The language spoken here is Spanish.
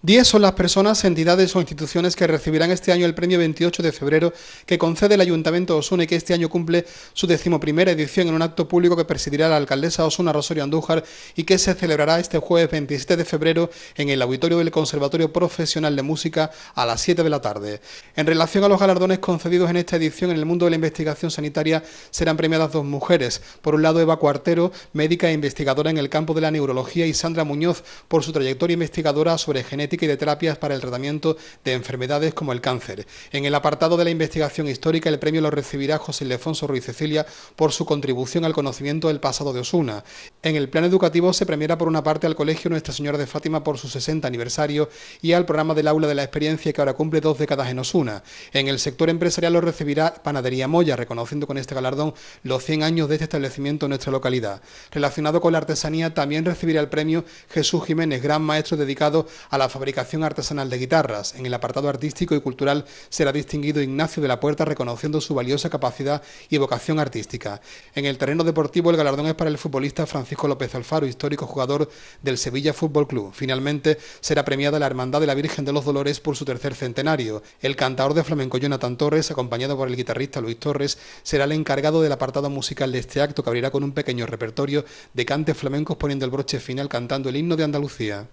Diez son las personas, entidades o instituciones que recibirán este año el premio 28 de febrero que concede el Ayuntamiento de Osuna y que este año cumple su decimoprimera edición en un acto público que presidirá la alcaldesa Osuna Rosario Andújar y que se celebrará este jueves 27 de febrero en el auditorio del Conservatorio Profesional de Música a las 7 de la tarde. En relación a los galardones concedidos en esta edición en el mundo de la investigación sanitaria serán premiadas dos mujeres. Por un lado, Eva Cuartero, médica e investigadora en el campo de la neurología, y Sandra Muñoz, por su trayectoria investigadora sobre genética y de terapias para el tratamiento de enfermedades como el cáncer. En el apartado de la investigación histórica, el premio lo recibirá José Ildefonso Ruiz Cecilia por su contribución al conocimiento del pasado de Osuna. En el plan educativo se premiará por una parte al Colegio Nuestra Señora de Fátima por su 60 aniversario y al programa del Aula de la Experiencia que ahora cumple dos décadas en Osuna. En el sector empresarial lo recibirá Panadería Moya, reconociendo con este galardón los 100 años de este establecimiento en nuestra localidad. Relacionado con la artesanía, también recibirá el premio Jesús Jiménez, gran maestro dedicado a la fabricación artesanal de guitarras. En el apartado artístico y cultural será distinguido Ignacio de la Puerta, reconociendo su valiosa capacidad y vocación artística. En el terreno deportivo, el galardón es para el futbolista Francisco... Francisco López Alfaro, histórico jugador del Sevilla Fútbol Club. Finalmente será premiada la Hermandad de la Virgen de los Dolores por su tercer centenario. El cantador de flamenco Jonathan Torres, acompañado por el guitarrista Luis Torres, será el encargado del apartado musical de este acto que abrirá con un pequeño repertorio de cantes flamencos poniendo el broche final cantando el himno de Andalucía.